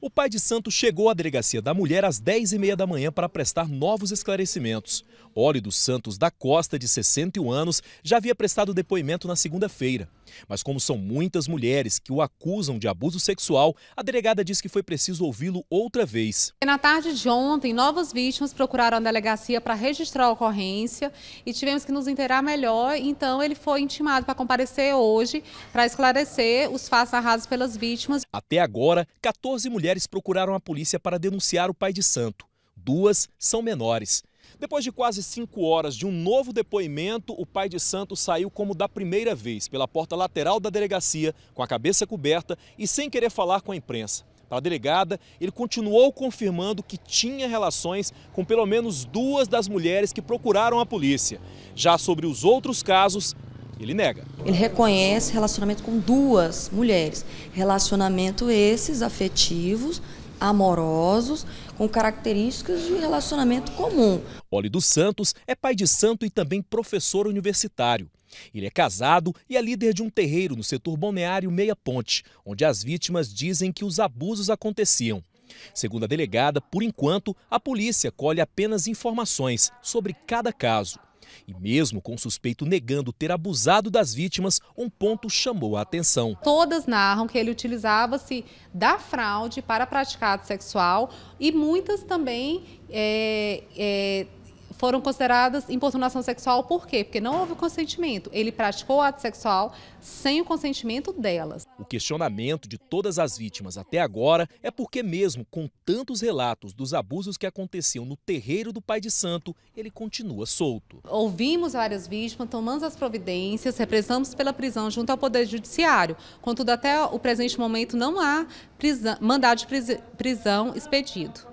O pai de santo chegou à delegacia da mulher às 10h30 da manhã para prestar novos esclarecimentos. Óleo dos Santos da Costa, de 61 anos, já havia prestado depoimento na segunda-feira. Mas como são muitas mulheres que o acusam de abuso sexual, a delegada diz que foi preciso ouvi-lo outra vez. Na tarde de ontem, novas vítimas procuraram a delegacia para registrar a ocorrência e tivemos que nos inteirar melhor, então ele foi intimado para comparecer hoje para esclarecer os fatos narrados pelas vítimas. Até agora, 14 mulheres mulheres procuraram a polícia para denunciar o pai de santo. Duas são menores. Depois de quase cinco horas de um novo depoimento, o pai de santo saiu como da primeira vez, pela porta lateral da delegacia, com a cabeça coberta e sem querer falar com a imprensa. Para a delegada, ele continuou confirmando que tinha relações com pelo menos duas das mulheres que procuraram a polícia. Já sobre os outros casos, ele nega. Ele reconhece relacionamento com duas mulheres. Relacionamento esses afetivos, amorosos, com características de relacionamento comum. Oli dos Santos é pai de santo e também professor universitário. Ele é casado e é líder de um terreiro no setor balneário Meia Ponte, onde as vítimas dizem que os abusos aconteciam. Segundo a delegada, por enquanto, a polícia colhe apenas informações sobre cada caso. E mesmo com o suspeito negando ter abusado das vítimas, um ponto chamou a atenção. Todas narram que ele utilizava-se da fraude para praticar ato sexual e muitas também é, é, foram consideradas importunação sexual por quê? Porque não houve consentimento. Ele praticou o ato sexual sem o consentimento delas. O questionamento de todas as vítimas até agora é porque mesmo com tantos relatos dos abusos que aconteciam no terreiro do Pai de Santo, ele continua solto. Ouvimos várias vítimas, tomamos as providências, represamos pela prisão junto ao Poder Judiciário. Contudo, até o presente momento não há prisão, mandado de prisão expedido.